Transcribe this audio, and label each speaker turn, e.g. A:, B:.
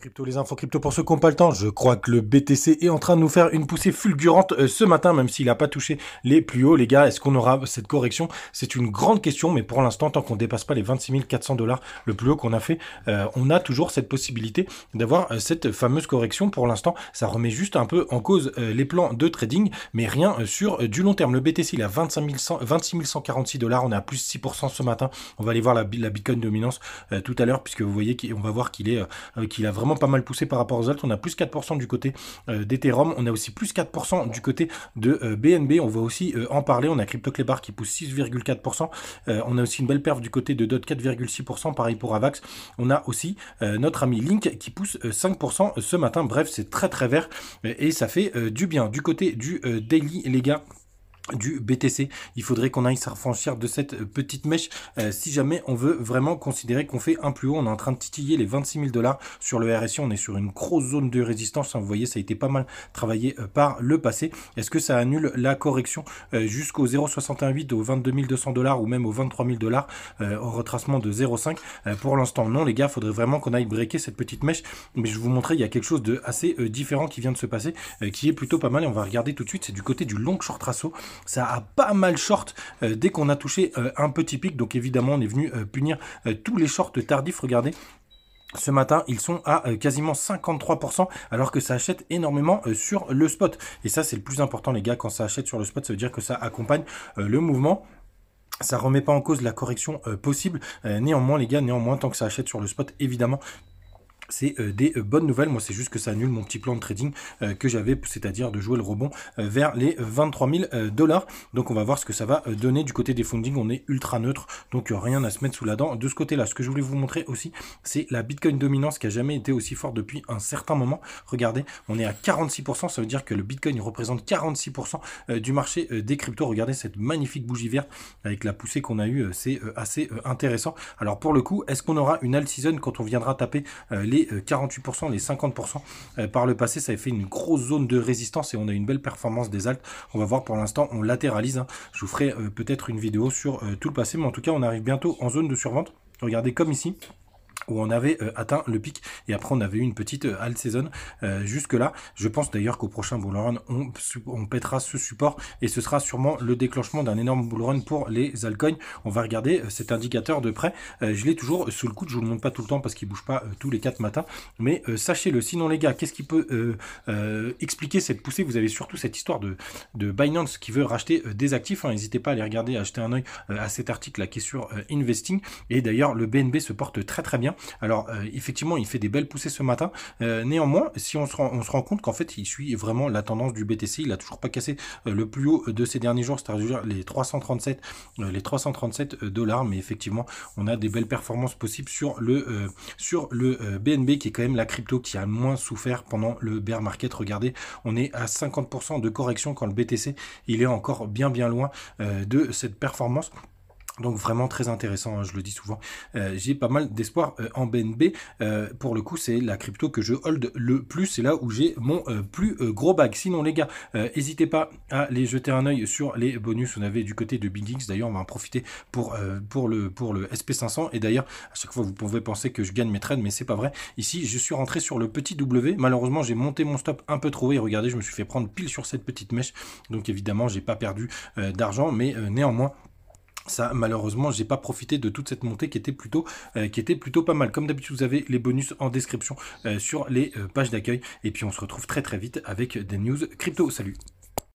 A: Crypto les infos crypto pour ceux qui n'ont pas le temps, je crois que le BTC est en train de nous faire une poussée fulgurante euh, ce matin, même s'il n'a pas touché les plus hauts, les gars, est-ce qu'on aura cette correction C'est une grande question, mais pour l'instant, tant qu'on ne dépasse pas les 26 400 dollars, le plus haut qu'on a fait, euh, on a toujours cette possibilité d'avoir euh, cette fameuse correction. Pour l'instant, ça remet juste un peu en cause les plans de trading, mais rien sur du long terme. Le BTC, il a 25 26 146 dollars, on est à plus 6% ce matin. On va aller voir la, la Bitcoin dominance tout à l'heure, puisque vous voyez qu'on va voir qu'il est, qu'il a vraiment pas mal poussé par rapport aux autres. On a plus 4% du côté euh, d'Ethereum. On a aussi plus 4% du côté de BNB. Euh, on va aussi euh, en parler. On a CryptoClebar qui pousse 6,4%. on a aussi une belle perf du côté de DOT 4,6%. Pareil pour Avax. On a aussi notre ami Link qui pousse 5% ce matin. Bref, c'est très très vert et ça fait du bien. Du côté du daily, les gars du BTC. Il faudrait qu'on aille s'affranchir de cette euh, petite mèche euh, si jamais on veut vraiment considérer qu'on fait un plus haut. On est en train de titiller les 26 000 dollars sur le RSI. On est sur une grosse zone de résistance. Hein. vous voyez, ça a été pas mal travaillé euh, par le passé. Est-ce que ça annule la correction jusqu'au 0,618 au 22 200 dollars ou même au 23 000 dollars au retracement de 0,5 Pour l'instant, non, les gars. Il faudrait vraiment qu'on aille breaker cette petite mèche. Mais je vous montrer, il y a quelque chose de assez différent qui vient de se passer, qui est plutôt pas mal. Et on va regarder tout de suite. C'est du côté du long short trasso ça a pas mal short euh, dès qu'on a touché euh, un petit pic. Donc évidemment, on est venu euh, punir tous les shorts tardifs. Regardez, ce matin, ils sont à quasiment 53%, alors que ça achète énormément sur le spot. Et ça, c'est le plus important, les gars. Quand ça achète sur le spot, ça veut dire que ça accompagne le mouvement ça remet pas en cause la correction possible. néanmoins, les gars, néanmoins, tant que ça achète sur le spot, évidemment, c'est euh, des euh, bonnes nouvelles. Moi, c'est juste que ça annule mon petit plan de trading euh, que j'avais, c'est-à-dire de jouer le rebond vers les 23 000 dollars. Donc, on va voir ce que ça va donner du côté des fondings, On est ultra neutre, donc rien à se mettre sous la dent de ce côté-là. Ce que je voulais vous montrer aussi, c'est la Bitcoin dominance qui a jamais été aussi forte depuis un certain moment. Regardez, on est à 46%. Ça veut dire que le Bitcoin représente 46% du marché des cryptos. Regardez cette magnifique bougie verte avec la poussée qu'on a eue. C'est assez intéressant. Alors, pour le coup, est-ce qu'on aura une alt season quand on viendra taper les 48%, les 50%. Euh, euh, par le passé, ça a fait une grosse zone de résistance et on a une belle performance des altes. On va voir pour l'instant, on latéralise. Hein. Je vous ferai euh, peut-être une vidéo sur tout le passé, mais en tout cas, on arrive bientôt en zone de survente. Regardez comme ici où on avait euh, atteint le pic et après on avait eu une petite euh, halte saison euh, jusque là. Je pense d'ailleurs qu'au prochain bull run on, on pètera ce support et ce sera sûrement le déclenchement d'un énorme bull run pour les altcoins. On va regarder euh, cet indicateur de près. je l'ai toujours sous le coude, je vous le montre pas tout le temps parce qu'il bouge pas tous les quatre matins, mais sachez-le. Sinon les gars, qu'est-ce qui peut expliquer cette poussée Vous avez surtout cette histoire de, de Binance qui veut racheter des actifs. Hein. N'hésitez pas à aller regarder, à acheter un oeil à cet article là qui est sur Investing. Et d'ailleurs le BNB se porte très très bien. Alors euh, effectivement, il fait des belles poussées ce matin. Euh, néanmoins, si on se rend, compte qu'en fait, il suit vraiment la tendance du BTC. Il n'a toujours pas cassé euh, le plus haut de ces derniers jours, c'est-à-dire les 337, dollars. Mais effectivement, on a des belles performances possibles sur le sur le BNB qui est quand même la crypto qui a moins souffert pendant le bear market. Regardez, on est à 50% de correction quand le BTC il est encore bien bien loin de cette performance. Donc vraiment très intéressant, hein, je le dis souvent. Euh, j'ai pas mal d'espoir euh, en BNB. Euh, pour le coup, c'est la crypto que je hold le plus. C'est là où j'ai mon plus gros bag. Sinon, les gars, n'hésitez pas à les jeter un oeil sur les bonus. On avait du côté de Big D'ailleurs, on va en profiter pour, pour, le, pour le SP500. Et d'ailleurs, à chaque fois, vous pouvez penser que je gagne mes trades, mais c'est pas vrai. Ici, je suis rentré sur le petit W. Malheureusement, j'ai monté mon stop un peu trop haut. Et regardez, je me suis fait prendre pile sur cette petite mèche. Donc évidemment, j'ai pas perdu d'argent, mais néanmoins ça malheureusement j'ai pas profité de toute cette montée qui était plutôt euh, qui était plutôt pas mal comme d'habitude vous avez les bonus en description euh, sur les euh, pages d'accueil et puis on se retrouve très très vite avec des news crypto salut